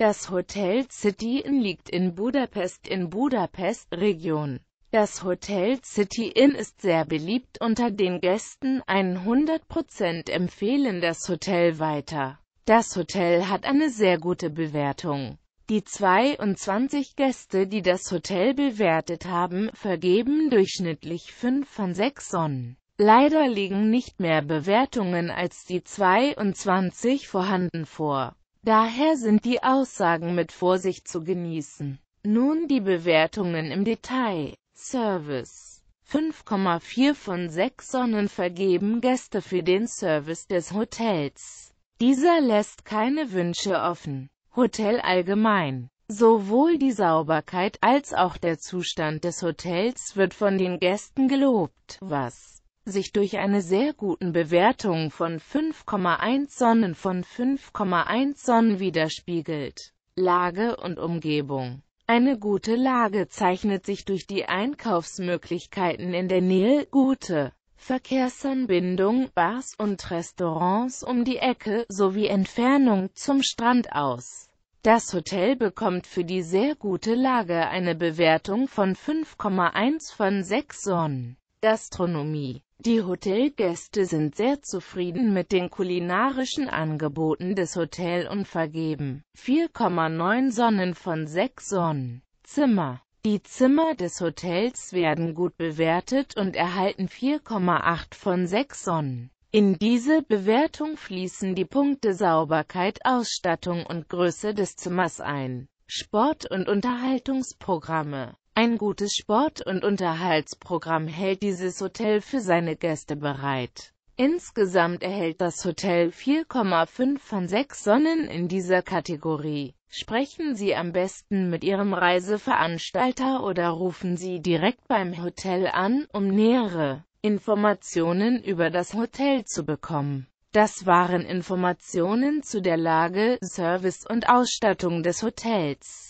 Das Hotel City Inn liegt in Budapest in Budapest, Region. Das Hotel City Inn ist sehr beliebt unter den Gästen, 100% empfehlen das Hotel weiter. Das Hotel hat eine sehr gute Bewertung. Die 22 Gäste, die das Hotel bewertet haben, vergeben durchschnittlich 5 von 6 Sonnen. Leider liegen nicht mehr Bewertungen als die 22 vorhanden vor. Daher sind die Aussagen mit Vorsicht zu genießen. Nun die Bewertungen im Detail. Service 5,4 von 6 Sonnen vergeben Gäste für den Service des Hotels. Dieser lässt keine Wünsche offen. Hotel allgemein. Sowohl die Sauberkeit als auch der Zustand des Hotels wird von den Gästen gelobt, was sich durch eine sehr guten Bewertung von 5,1 Sonnen von 5,1 Sonnen widerspiegelt. Lage und Umgebung Eine gute Lage zeichnet sich durch die Einkaufsmöglichkeiten in der Nähe, gute Verkehrsanbindung, Bars und Restaurants um die Ecke sowie Entfernung zum Strand aus. Das Hotel bekommt für die sehr gute Lage eine Bewertung von 5,1 von 6 Sonnen. Gastronomie Die Hotelgäste sind sehr zufrieden mit den kulinarischen Angeboten des Hotels und vergeben 4,9 Sonnen von 6 Sonnen. Zimmer die Zimmer des Hotels werden gut bewertet und erhalten 4,8 von 6 Sonnen. In diese Bewertung fließen die Punkte Sauberkeit, Ausstattung und Größe des Zimmers ein. Sport- und Unterhaltungsprogramme ein gutes Sport- und Unterhaltsprogramm hält dieses Hotel für seine Gäste bereit. Insgesamt erhält das Hotel 4,5 von 6 Sonnen in dieser Kategorie. Sprechen Sie am besten mit Ihrem Reiseveranstalter oder rufen Sie direkt beim Hotel an, um nähere Informationen über das Hotel zu bekommen. Das waren Informationen zu der Lage, Service und Ausstattung des Hotels.